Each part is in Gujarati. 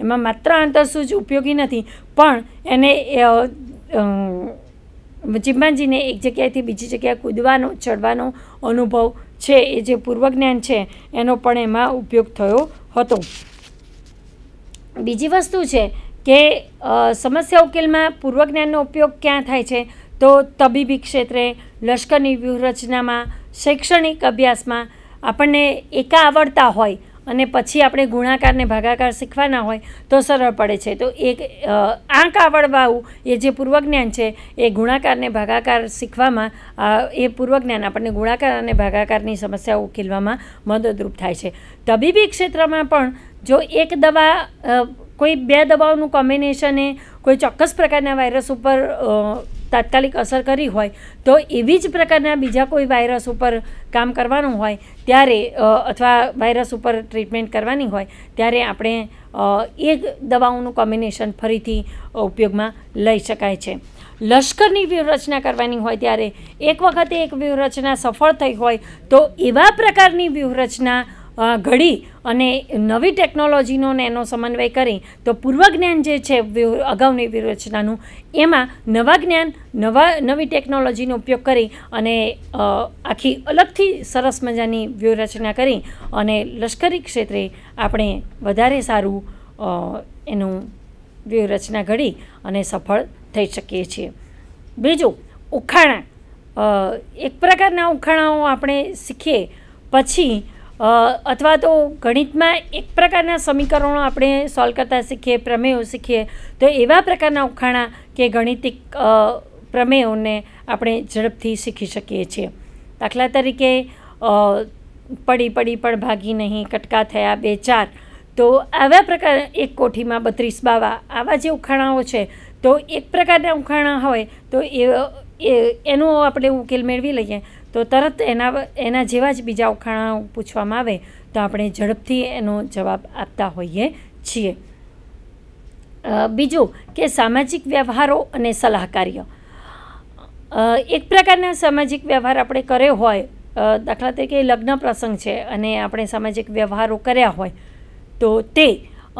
એમાં માત્ર આંતરસૂજ ઉપયોગી નથી પણ એને ચિમ્પાન્જીને એક જગ્યાએથી બીજી જગ્યાએ કૂદવાનો ચડવાનો અનુભવ છે એ જે પૂર્વજ્ઞાન છે એનો પણ એમાં ઉપયોગ થયો હતો બીજી વસ્તુ છે કે સમસ્યા ઉકેલમાં પૂર્વજ્ઞાનનો ઉપયોગ ક્યાં થાય છે તો તબીબી ક્ષેત્રે લશ્કરની વ્યૂહરચનામાં શૈક્ષણિક અભ્યાસમાં આપણને એકા આવડતા હોય અને પછી આપણે ગુણાકારને ભાગાકાર શીખવાના હોય તો સરળ પડે છે તો એક આંક આવડવાવું એ જે પૂર્વજ્ઞાન છે એ ગુણાકારને ભાગાકાર શીખવામાં એ પૂર્વજ્ઞાન આપણને ગુણાકાર અને ભાગાકારની સમસ્યા ઉકેલવામાં મદદરૂપ થાય છે તબીબી ક્ષેત્રમાં પણ જો એક દવા કોઈ બે દવાઓનું કોમ્બિનેશને કોઈ ચોક્કસ પ્રકારના વાયરસ ઉપર તાત્કાલિક અસર કરી હોય તો એવી જ પ્રકારના બીજા કોઈ વાયરસ ઉપર કામ કરવાનું હોય ત્યારે અથવા વાયરસ ઉપર ટ્રીટમેન્ટ કરવાની હોય ત્યારે આપણે એ દવાઓનું કોમ્બિનેશન ફરીથી ઉપયોગમાં લઈ શકાય છે લશ્કરની વ્યૂહરચના કરવાની હોય ત્યારે એક વખતે એક વ્યૂહરચના સફળ થઈ હોય તો એવા પ્રકારની વ્યૂહરચના ઘડી અને નવી ટેકનોલોજીનો ને એનો સમન્વય કરી તો પૂર્વ જ્ઞાન જે છે અગાઉની વ્યૂહરચનાનું એમાં નવા જ્ઞાન નવા નવી ટેકનોલોજીનો ઉપયોગ કરી અને આખી અલગથી સરસ મજાની વ્યૂહરચના કરી અને લશ્કરી ક્ષેત્રે આપણે વધારે સારું એનું વ્યૂહરચના ઘડી અને સફળ થઈ શકીએ છીએ બીજું ઉખાણા એક પ્રકારના ઉખાણાઓ આપણે શીખીએ પછી અથવા તો ગણિતમાં એક પ્રકારના સમીકરણો આપણે સોલ્વ કરતા શીખીએ પ્રમેયો શીખીએ તો એવા પ્રકારના ઉખાણા કે ગણિતિક પ્રમેયોને આપણે ઝડપથી શીખી શકીએ છીએ દાખલા તરીકે પડી પડી પણ ભાગી નહીં કટકા થયા બે ચાર તો આવા પ્રકાર એક કોઠીમાં બત્રીસ બાવા આવા જે ઉખાણાઓ છે તો એક પ્રકારના ઉખાણા હોય તો એ એનો આપણે ઉકેલ મેળવી લઈએ તો તરત એના એના જેવા જ બીજા ઉખાણા પૂછવામાં આવે તો આપણે ઝડપથી એનો જવાબ આપતા હોઈએ છીએ બીજું કે સામાજિક વ્યવહારો અને સલાહકાર્ય એક પ્રકારના સામાજિક વ્યવહાર આપણે કર્યો હોય દાખલા તરીકે લગ્ન પ્રસંગ છે અને આપણે સામાજિક વ્યવહારો કર્યા હોય તો તે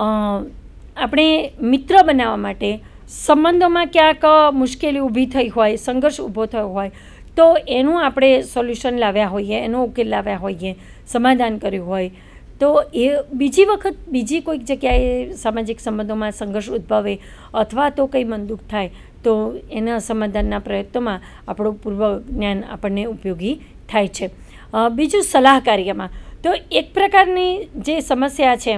આપણે મિત્ર બનાવવા માટે સંબંધોમાં ક્યાંક મુશ્કેલી ઊભી થઈ હોય સંઘર્ષ ઊભો થયો હોય તો એનું આપણે સોલ્યુશન લાવ્યા હોઈએ એનો ઉકેલ લાવ્યા હોઈએ સમાધાન કર્યું હોય તો એ બીજી વખત બીજી કોઈક જગ્યાએ સામાજિક સંબંધોમાં સંઘર્ષ ઉદ્ભવે અથવા તો કંઈ મંદુક થાય તો એના સમાધાનના પ્રયત્નોમાં આપણું પૂર્વ જ્ઞાન આપણને ઉપયોગી થાય છે બીજું સલાહ કાર્યમાં તો એક પ્રકારની જે સમસ્યા છે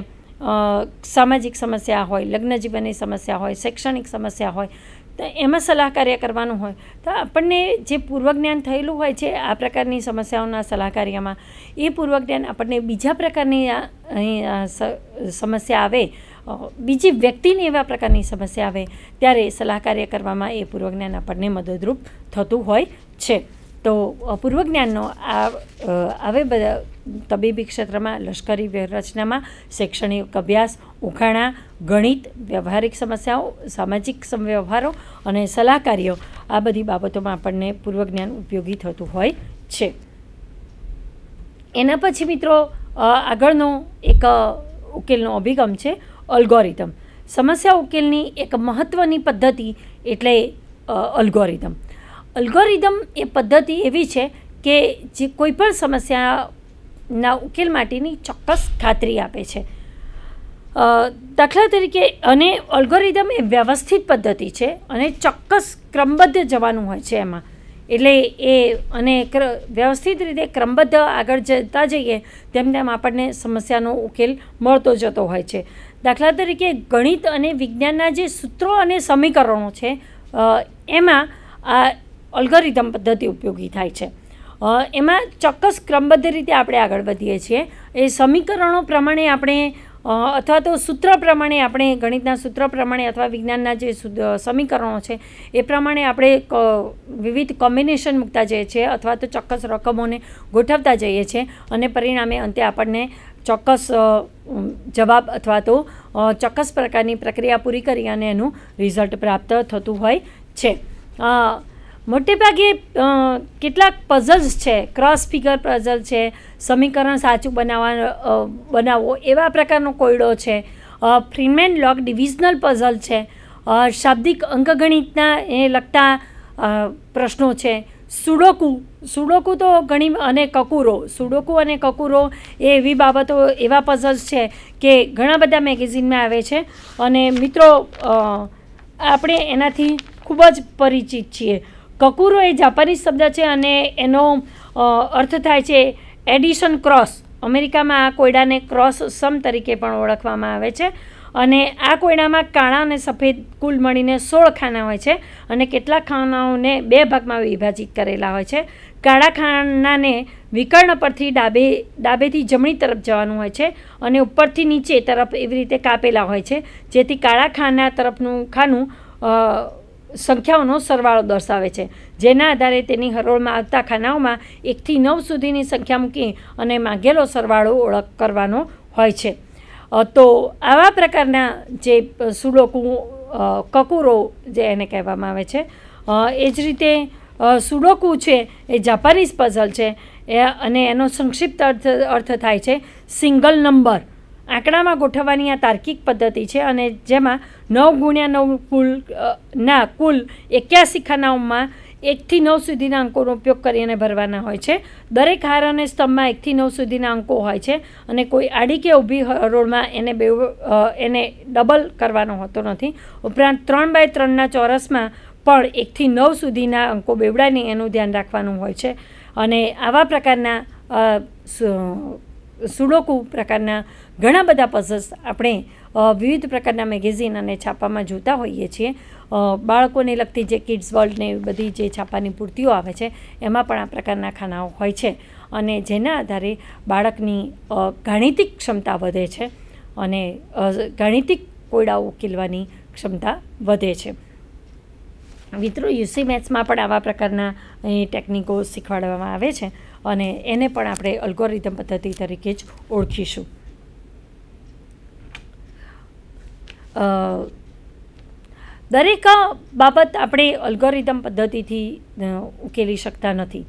સામાજિક સમસ્યા હોય લગ્ન જીવનની સમસ્યા હોય શૈક્ષણિક સમસ્યા હોય તો એમાં સલાહકાર્ય કરવાનું હોય તો આપણને જે પૂર્વજ્ઞાન થયેલું હોય છે આ પ્રકારની સમસ્યાઓના સલાહકાર્યમાં કાર્યમાં એ પૂર્વજ્ઞાન આપણને બીજા પ્રકારની સમસ્યા આવે બીજી વ્યક્તિને એવા પ્રકારની સમસ્યા આવે ત્યારે સલાહકાર્ય કરવામાં એ પૂર્વજ્ઞાન આપણને મદદરૂપ થતું હોય છે તો પૂર્વજ્ઞાનનો આ આવે બધા તબીબી ક્ષેત્રમાં લશ્કરી વ્યૂહરચનામાં શૈક્ષણિક અભ્યાસ ઉખાણા ગણિત વ્યવહારિક સમસ્યાઓ સામાજિક સમવ્યવહારો અને સલાહ આ બધી બાબતોમાં આપણને પૂર્વજ્ઞાન ઉપયોગી થતું હોય છે એના પછી મિત્રો આગળનો એક ઉકેલનો અભિગમ છે અલ્ગોરિધમ સમસ્યા ઉકેલની એક મહત્ત્વની પદ્ધતિ એટલે અલ્ગોરિધમ અલ્ગોરિધમ એ પદ્ધતિ એવી છે કે જે કોઈપણ સમસ્યાના ઉકેલ માટેની ચોક્કસ ખાતરી આપે છે દાખલા તરીકે અને અલ્ગોરિધમ એ વ્યવસ્થિત પદ્ધતિ છે અને ચોક્કસ ક્રમબદ્ધ જવાનું હોય છે એમાં એટલે એ અને ક્ર વ્યવસ્થિત રીતે ક્રમબદ્ધ આગળ જતા જઈએ તેમ તેમ આપણને સમસ્યાનો ઉકેલ મળતો જતો હોય છે દાખલા તરીકે ગણિત અને વિજ્ઞાનના જે સૂત્રો અને સમીકરણો છે એમાં આ અલ્ગોરિધમ પદ્ધતિ ઉપયોગી થાય છે એમાં ચોક્કસ ક્રમબદ્ધ રીતે આપણે આગળ વધીએ છીએ એ સમીકરણો પ્રમાણે આપણે અથવા તો સૂત્ર પ્રમાણે આપણે ગણિતના સૂત્ર પ્રમાણે અથવા વિજ્ઞાનના જે સમીકરણો છે એ પ્રમાણે આપણે વિવિધ કોમ્બિનેશન મૂકતા જઈએ છીએ અથવા તો ચોક્કસ રકમોને ગોઠવતા જઈએ છીએ અને પરિણામે અંતે આપણને ચોક્કસ જવાબ અથવા તો ચોક્કસ પ્રકારની પ્રક્રિયા પૂરી કરી અને એનું રિઝલ્ટ પ્રાપ્ત થતું હોય છે આ મોટેભાગે કેટલાક પઝલ્સ છે ક્રોસ ફિગર પઝલ છે સમીકરણ સાચું બનાવવા બનાવવો એવા પ્રકારનો કોયડો છે ફ્રીમેન લોક ડિવિઝનલ પઝલ છે શાબ્દિક અંકગણિતના એ લગતા પ્રશ્નો છે સુડોકુ સુડોકુ તો ઘણી અને કકુરો સુડોકુ અને કકુરો એ એવી બાબતો એવા પઝલ્સ છે કે ઘણા બધા મેગેઝિનમાં આવે છે અને મિત્રો આપણે એનાથી ખૂબ જ પરિચિત છીએ કકુરો એ જાપાનીઝ શબ્દ છે અને એનો અર્થ થાય છે એડિશન ક્રોસ અમેરિકામાં આ કોયડાને ક્રોસ સમ તરીકે પણ ઓળખવામાં આવે છે અને આ કોયડામાં કાળા અને સફેદ કુલ મળીને સોળ ખાના હોય છે અને કેટલાક ખાનાઓને બે ભાગમાં વિભાજિત કરેલા હોય છે કાળા ખાનાને વિકર્ણ પરથી ડાબે ડાબેથી જમણી તરફ જવાનું હોય છે અને ઉપરથી નીચે તરફ એવી રીતે કાપેલા હોય છે જેથી કાળા ખાના તરફનું ખાનું સંખ્યાઓનો સરવાળો દર્શાવે છે જેના આધારે તેની હરોળમાં આવતા ખાનાઓમાં એકથી નવ સુધીની સંખ્યા મૂકી અને માગેલો સરવાળો ઓળખ કરવાનો હોય છે તો આવા પ્રકારના જે સુડોકુ કકુરો જે એને કહેવામાં આવે છે એ જ રીતે સુડોકુ છે એ જાપાનીઝ પઝલ છે અને એનો સંક્ષિપ્ત અર્થ અર્થ થાય છે સિંગલ નંબર આંકડામાં ગોઠવવાની આ તાર્કિક પદ્ધતિ છે અને જેમાં નવ ગુણ્યા નવ કુલ ના કુલ એક્યાસી ખાનાઓમાં એકથી નવ સુધીના અંકોનો ઉપયોગ કરીને ભરવાના હોય છે દરેક હાર અને સ્તંભમાં એકથી નવ સુધીના અંકો હોય છે અને કોઈ આડી કે ઊભી હરોળમાં એને બે એને ડબલ કરવાનો હોતો નથી ઉપરાંત ત્રણ બાય ત્રણના ચોરસમાં પણ એકથી નવ સુધીના અંકો બેવડાની એનું ધ્યાન રાખવાનું હોય છે અને આવા પ્રકારના સુડોકુ પ્રકારના ઘણા બધા પઝલ્સ આપણે વિવિધ પ્રકારના મેગેઝિન અને છાપામાં જોતા હોઈએ છીએ બાળકોને લગતી જે કિડ્સ વર્લ્ડને બધી જે છાપાની પૂર્તિઓ આવે છે એમાં પણ આ પ્રકારના ખાનાઓ હોય છે અને જેના આધારે બાળકની ગાણિતિક ક્ષમતા વધે છે અને ગાણિતિક કોયડાઓ ઉકેલવાની ક્ષમતા વધે છે મિત્રો યુસી મેથ્સમાં પણ આવા પ્રકારના ટેકનિકો શીખવાડવામાં આવે છે અને એને પણ આપણે અલ્ગોરિધમ પદ્ધતિ તરીકે જ ઓળખીશું દરેક બાબત આપણે અલ્ગોરિધમ પદ્ધતિથી ઉકેલી શકતા નથી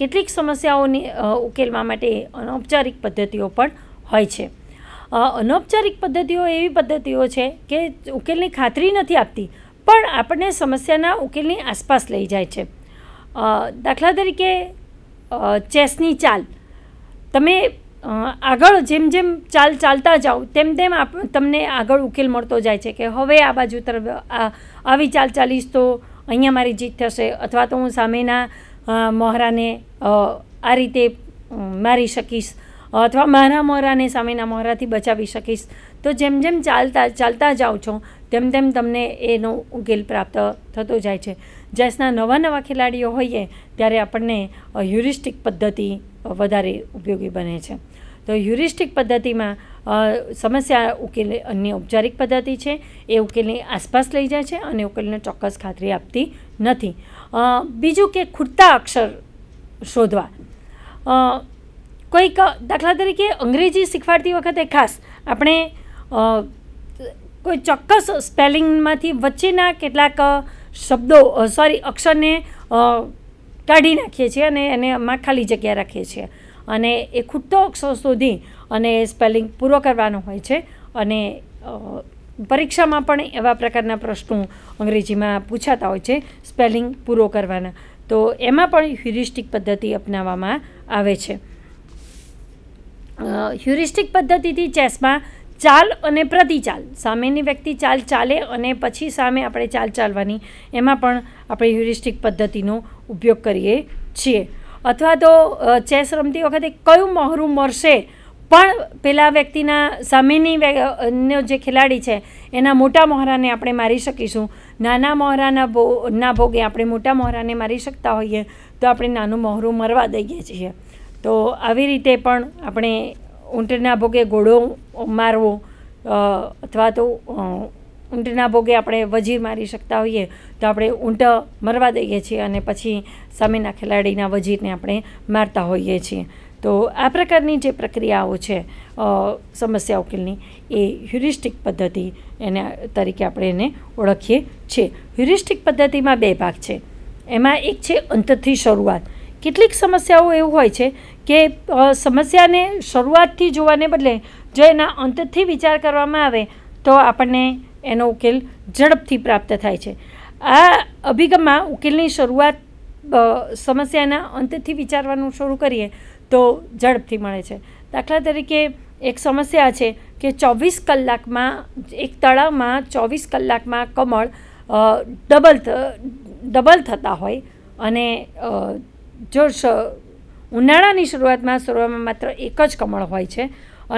કેટલીક સમસ્યાઓને ઉકેલવા માટે અનૌપચારિક પદ્ધતિઓ પણ હોય છે અનૌપચારિક પદ્ધતિઓ એવી પદ્ધતિઓ છે કે ઉકેલની ખાતરી નથી આપતી પણ આપણને સમસ્યાના ઉકેલની આસપાસ લઈ જાય છે દાખલા તરીકે ચેસની ચાલ તમે આગળ જેમ જેમ ચાલ ચાલતા જાઓ તેમ તેમ તમને આગળ ઉકેલ મળતો જાય છે કે હવે આ બાજુ તરફ આવી ચાલ ચાલીશ તો અહીંયા મારી જીત થશે અથવા તો હું સામેના મોહરાને આ રીતે મારી શકીશ અથવા મારા મોહરાને સામેના મોહરાથી બચાવી શકીશ તો જેમ જેમ ચાલતા ચાલતા જાઓ છો તેમ તેમ તમને એનો ઉકેલ પ્રાપ્ત થતો જાય છે ચેસના નવા નવા ખેલાડીઓ હોઈએ ત્યારે આપણને હ્યુરિસ્ટિક પદ્ધતિ વધારે ઉપયોગી બને છે તો હ્યુરિસ્ટિક પદ્ધતિમાં સમસ્યા ઉકેલ અન્ય ઔપચારિક પદ્ધતિ છે એ ઉકેલની આસપાસ લઈ જાય છે અને ઉકેલને ચોક્કસ ખાતરી આપતી નથી બીજું કે ખૂટતા અક્ષર શોધવા કોઈક દાખલા તરીકે અંગ્રેજી શીખવાડતી વખતે ખાસ આપણે કોઈ ચોક્કસ સ્પેલિંગમાંથી વચ્ચેના કેટલાક શબ્દો સોરી અક્ષરને કાઢી નાખીએ છીએ અને એને એમાં ખાલી જગ્યા રાખીએ છીએ અને એ ખૂટતો અક્ષર શોધી અને સ્પેલિંગ પૂરો કરવાનો હોય છે અને પરીક્ષામાં પણ એવા પ્રકારના પ્રશ્નો અંગ્રેજીમાં પૂછાતા હોય છે સ્પેલિંગ પૂરો કરવાના તો એમાં પણ હ્યુરિસ્ટિક પદ્ધતિ અપનાવવામાં આવે છે હ્યુરિસ્ટિક પદ્ધતિથી ચેસમાં ચાલ અને પ્રતિચાલ સામેની વ્યક્તિ ચાલ ચાલે અને પછી સામે આપણે ચાલ ચાલવાની એમાં પણ આપણે હ્યુરિસ્ટિક પદ્ધતિનો ઉપયોગ કરીએ છીએ અથવા તો ચેસ રમતી વખતે કયું મહરું મરશે પણ પેલા વ્યક્તિના સામેની જે ખેલાડી છે એના મોટા મોહરાને આપણે મારી શકીશું નાના મોહરાના ભો ના ભોગે આપણે મોટા મોહરાને મારી શકતા હોઈએ તો આપણે નાનું મોહરું મરવા દઈએ છીએ તો આવી રીતે પણ આપણે ઊંટના ભોગે ઘોડો મારવો અથવા તો ઊંટના ભોગે આપણે વજીર મારી શકતા હોઈએ તો આપણે ઊંટ મરવા દઈએ છીએ અને પછી સામેના ખેલાડીના વજીરને આપણે મારતા હોઈએ છીએ તો આ પ્રકારની જે પ્રક્રિયાઓ છે સમસ્યા ઉકેલની એ હ્યુરિસ્ટિક પદ્ધતિ એને તરીકે આપણે એને ઓળખીએ છીએ હ્યુરિસ્ટિક પદ્ધતિમાં બે ભાગ છે એમાં એક છે અંતથી શરૂઆત કેટલીક સમસ્યાઓ એવું હોય છે કે સમસ્યાને શરૂઆતથી જોવાને બદલે જો એના અંતથી વિચાર કરવામાં આવે તો આપણને એનો ઉકેલ ઝડપથી પ્રાપ્ત થાય છે આ અભિગમમાં ઉકેલની શરૂઆત સમસ્યાના અંતથી વિચારવાનું શરૂ કરીએ તો ઝડપથી મળે છે દાખલા તરીકે એક સમસ્યા છે કે ચોવીસ કલાકમાં એક તળાવમાં ચોવીસ કલાકમાં કમળ ડબલ ડબલ થતા હોય અને જો ઉનાળાની શરૂઆતમાં સરોવરમાં માત્ર એક જ કમળ હોય છે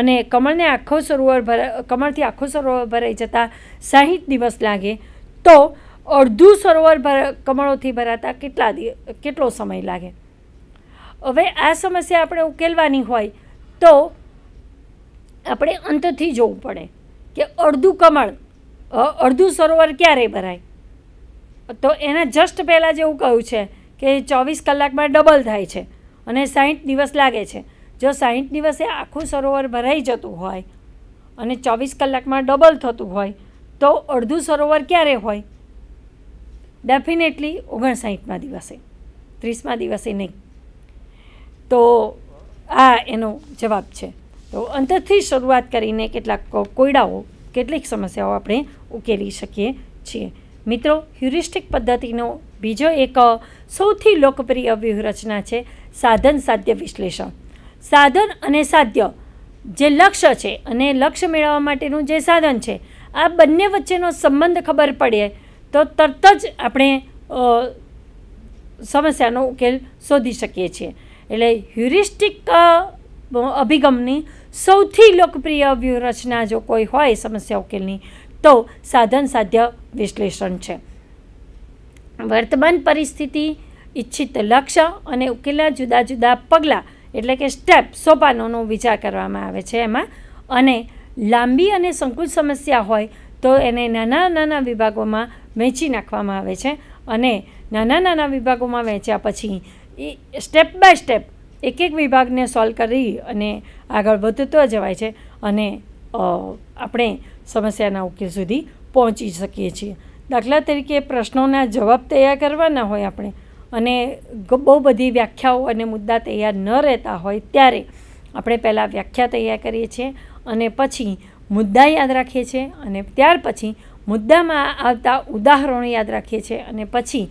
અને કમળને આખો સરોવર ભરા કમળથી આખો સરોવર ભરાઈ જતાં સાહીઠ દિવસ લાગે તો અડધું સરોવર ભરા કમળોથી ભરાતા કેટલા કેટલો સમય લાગે હવે આ સમસ્યા આપણે ઉકેલવાની હોય તો આપણે અંતથી જોવું પડે કે અડધું કમળ અડધું સરોવર ક્યારે ભરાય તો એના જસ્ટ પહેલાં જેવું કહ્યું છે કે ચોવીસ કલાકમાં ડબલ થાય છે અને સાઠ દિવસ લાગે છે જો સાઠ દિવસે આખું સરોવર ભરાઈ જતું હોય અને ચોવીસ કલાકમાં ડબલ થતું હોય તો અડધું સરોવર ક્યારે હોય ડેફિનેટલી ઓગણસાઠમાં દિવસે ત્રીસમાં દિવસે નહીં તો આ એનો જવાબ છે તો અંતરથી શરૂઆત કરીને કેટલાક કોયડાઓ કેટલીક સમસ્યાઓ આપણે ઉકેલી શકીએ છીએ મિત્રો હ્યુરિસ્ટિક પદ્ધતિનો બીજો એક સૌથી લોકપ્રિય વ્યૂહરચના છે સાધન સાધ્ય વિશ્લેષણ સાધન અને સાધ્ય જે લક્ષ્ય છે અને લક્ષ્ય મેળવવા માટેનું જે સાધન છે આ બંને વચ્ચેનો સંબંધ ખબર પડે તો તરત જ આપણે સમસ્યાનો ઉકેલ શોધી શકીએ છીએ એટલે હ્યુરિસ્ટિક અભિગમની સૌથી લોકપ્રિય વ્યૂહરચના જો કોઈ હોય સમસ્યા ઉકેલની તો સાધન સાધ્ય વિશ્લેષણ છે વર્તમાન પરિસ્થિતિ ઈચ્છિત લક્ષ્ય અને ઉકેલા જુદા જુદા પગલાં એટલે કે સ્ટેપ સોપાનોનો વિચાર કરવામાં આવે છે એમાં અને લાંબી અને સંકુલ સમસ્યા હોય તો એને નાના નાના વિભાગોમાં વહેંચી નાખવામાં આવે છે અને નાના નાના વિભાગોમાં વહેંચ્યા પછી એ સ્ટેપ બાય સ્ટેપ એક એક વિભાગને સોલ્વ કરી અને આગળ વધતો જવાય છે અને આપણે સમસ્યાના ઉકેલ સુધી પહોંચી શકીએ છીએ દાખલા તરીકે પ્રશ્નોના જવાબ તૈયાર કરવાના હોય આપણે અને બહુ બધી વ્યાખ્યાઓ અને મુદ્દા તૈયાર ન રહેતા હોય ત્યારે આપણે પહેલાં વ્યાખ્યા તૈયાર કરીએ છીએ અને પછી મુદ્દા યાદ રાખીએ છીએ અને ત્યાર પછી મુદ્દામાં આવતા ઉદાહરણો યાદ રાખીએ છીએ અને પછી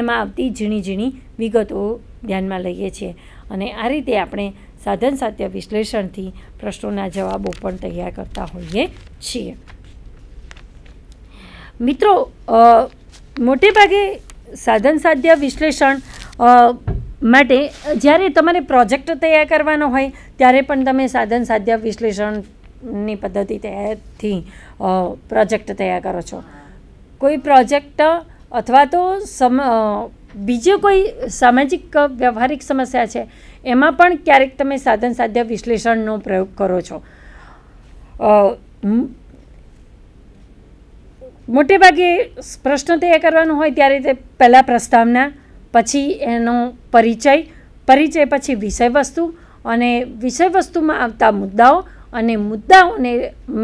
એમાં આવતી ઝીણી ઝીણી વિગતો ધ્યાનમાં લઈએ છીએ અને આ રીતે આપણે સાધન સાધ્ય વિશ્લેષણથી પ્રશ્નોના જવાબો પણ તૈયાર કરતા હોઈએ છીએ મિત્રો મોટે ભાગે સાધન સાધ્ય વિશ્લેષણ માટે જ્યારે તમારે પ્રોજેક્ટ તૈયાર કરવાનો હોય ત્યારે પણ તમે સાધન સાધ્ય વિશ્લેષણની પદ્ધતિ તૈયારથી પ્રોજેક્ટ તૈયાર કરો છો કોઈ પ્રોજેક્ટ અથવા તો સમ બીજી કોઈ સામાજિક વ્યવહારિક સમસ્યા છે એમાં પણ ક્યારેક તમે સાધન સાધ્ય વિશ્લેષણનો પ્રયોગ કરો છો મોટેભાગે પ્રશ્ન તૈયાર કરવાનો હોય ત્યારે તે પહેલાં પ્રસ્તાવના પછી એનો પરિચય પરિચય પછી વિષયવસ્તુ અને વિષયવસ્તુમાં આવતા મુદ્દાઓ અને મુદ્દાઓને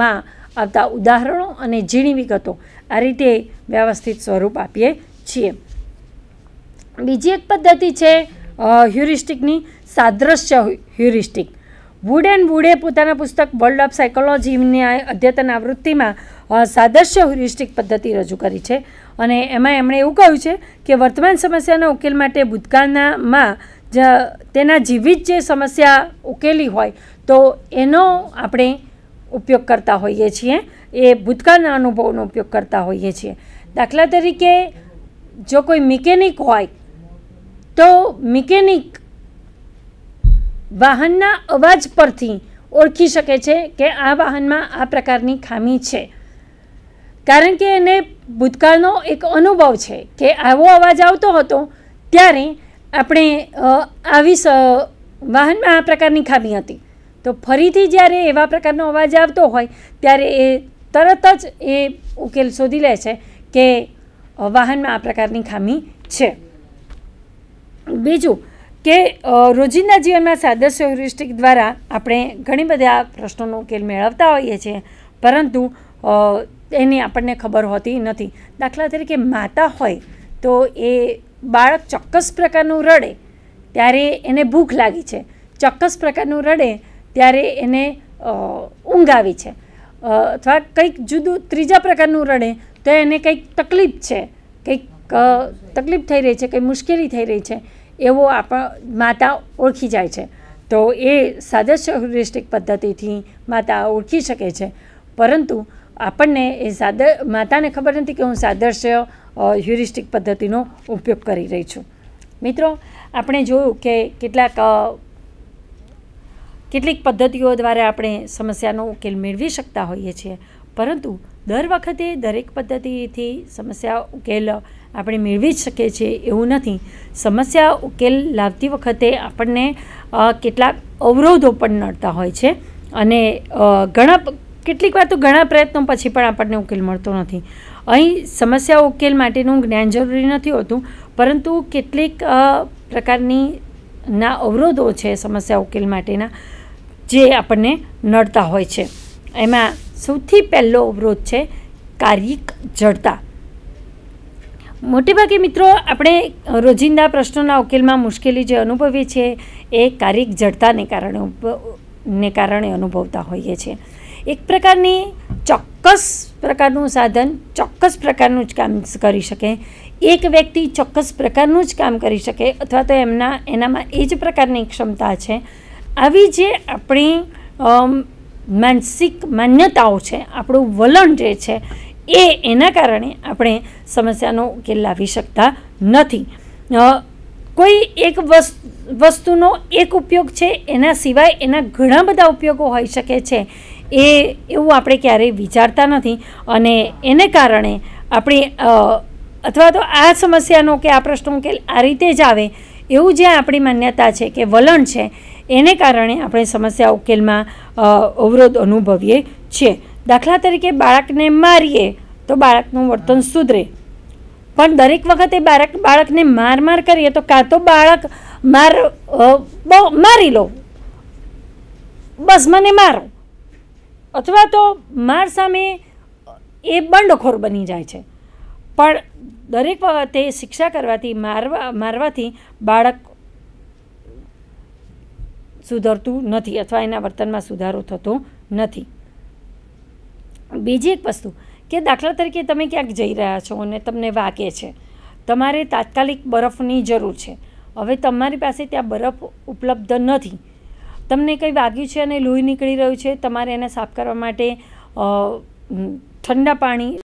માં આવતા ઉદાહરણો અને ઝીણી વિગતો આ રીતે વ્યવસ્થિત સ્વરૂપ આપીએ છીએ બીજી એક પદ્ધતિ છે હ્યુરિસ્ટિકની સાદ્રશ્ય હ્યુરિસ્ટિક વુડ એન્ડ વુડે પોતાના પુસ્તક વર્લ્ડ ઓફ સાયકોલોજીની અદ્યતન આવૃત્તિમાં સાદશ્ય હ્યુરિસ્ટિક પદ્ધતિ રજૂ કરી છે અને એમાં એમણે એવું કહ્યું છે કે વર્તમાન સમસ્યાના ઉકેલ માટે ભૂતકાળનામાં જ તેના જીવિત જે સમસ્યા ઉકેલી હોય તો એનો આપણે ઉપયોગ કરતા હોઈએ છીએ એ ભૂતકાળના અનુભવનો ઉપયોગ કરતા હોઈએ છીએ દાખલા તરીકે જો કોઈ મિકેનિક હોય તો મિકેનિક વાહનના અવાજ પરથી ઓળખી શકે છે કે આ વાહનમાં આ પ્રકારની ખામી છે કારણ કે એને ભૂતકાળનો એક અનુભવ છે કે આવો અવાજ આવતો હતો ત્યારે આપણે આવી વાહનમાં આ પ્રકારની ખામી હતી તો ફરીથી જ્યારે એવા પ્રકારનો અવાજ આવતો હોય ત્યારે એ તરત જ એ ઉકેલ શોધી લે છે કે વાહનમાં આ પ્રકારની ખામી છે બીજું કે રોજિંદા જીવનમાં સાદા હ્યુરિસ્ટિક દ્વારા આપણે ઘણી બધા પ્રશ્નોનો ઉકેલ મેળવતા હોઈએ છીએ પરંતુ એની આપણને ખબર હોતી નથી દાખલા તરીકે માતા હોય તો એ બાળક ચોક્કસ પ્રકારનું રડે ત્યારે એને ભૂખ લાગી છે ચોક્કસ પ્રકારનું રડે ત્યારે એને ઊંઘ આવી છે અથવા કંઈક જુદું ત્રીજા પ્રકારનું રડે તો એને કંઈક તકલીફ છે કંઈક તકલીફ થઈ રહી છે કંઈક મુશ્કેલી થઈ રહી છે એવો આપણ માતા ઓળખી જાય છે તો એ સાદશ હ્યુરિસ્ટિક પદ્ધતિથી માતા ઓળખી શકે છે પરંતુ આપણને એ સાદર માતાને ખબર નથી કે હું સાદર્શ્ય હ્યુરિસ્ટિક પદ્ધતિનો ઉપયોગ કરી રહી છું મિત્રો આપણે જોયું કે કેટલાક કેટલીક પદ્ધતિઓ દ્વારા આપણે સમસ્યાનો ઉકેલ મેળવી શકતા હોઈએ છીએ પરંતુ દર વખતે દરેક પદ્ધતિથી સમસ્યા ઉકેલ આપણે મેળવી જ શકીએ છીએ એવું નથી સમસ્યા ઉકેલ લાવતી વખતે આપણને કેટલાક અવરોધો પણ નડતા હોય છે અને ઘણા કેટલીક વાર તો ઘણા પ્રયત્નો પછી પણ આપણને ઉકેલ મળતો નથી અહીં સમસ્યા ઉકેલ માટેનું જ્ઞાન જરૂરી નથી હોતું પરંતુ કેટલીક પ્રકારની ના અવરોધો છે સમસ્યા ઉકેલ માટેના જે આપણને નડતા હોય છે એમાં સૌથી પહેલો અવરોધ છે કાર્યિક જડતા મોટેભાગે મિત્રો આપણે રોજિંદા પ્રશ્નોના ઉકેલમાં મુશ્કેલી જે અનુભવીએ છીએ એ કાર્યિક જડતાને કારણે ને કારણે અનુભવતા હોઈએ છીએ એક પ્રકારની ચોક્કસ પ્રકારનું સાધન ચોક્કસ પ્રકારનું જ કામ કરી શકે એક વ્યક્તિ ચોક્કસ પ્રકારનું જ કામ કરી શકે અથવા તો એમના એનામાં એ જ પ્રકારની ક્ષમતા છે આવી જે આપણી માનસિક માન્યતાઓ છે આપણું વલણ જે છે એ એના કારણે આપણે સમસ્યાનો ઉકેલ લાવી શકતા નથી કોઈ એક વસ્તુનો એક ઉપયોગ છે એના સિવાય એના ઘણા બધા ઉપયોગો હોઈ શકે છે એ એવું આપણે ક્યારેય વિચારતા નથી અને એને કારણે આપણે અથવા તો આ સમસ્યાનો કે આ પ્રશ્નો ઉકેલ આ રીતે જ આવે એવું જે આપણી માન્યતા છે કે વલણ છે એને કારણે આપણે સમસ્યા ઉકેલમાં અવરોધ અનુભવીએ છીએ દાખલા તરીકે બાળકને મારીએ તો બાળકનું વર્તન સુધરે પણ દરેક વખતે બાળક બાળકને માર માર કરીએ તો કાં તો બાળક માર બહુ મારી લો બસ મને મારો અથવા તો માર સામે એ બંડખોર બની જાય છે પણ દરેક વખતે શિક્ષા કરવાથી મારવા મારવાથી બાળક સુધરતું નથી અથવા એના વર્તનમાં સુધારો થતો નથી બીજી એક વસ્તુ કે દાખલા તરીકે તમે ક્યાંક જઈ રહ્યા છો અને તમને વાગે છે તમારે તાત્કાલિક બરફની જરૂર છે હવે તમારી પાસે ત્યાં બરફ ઉપલબ્ધ નથી તમને કંઈ વાગ્યું છે અને લોહી નીકળી રહ્યું છે તમારે એને સાફ કરવા માટે ઠંડા પાણી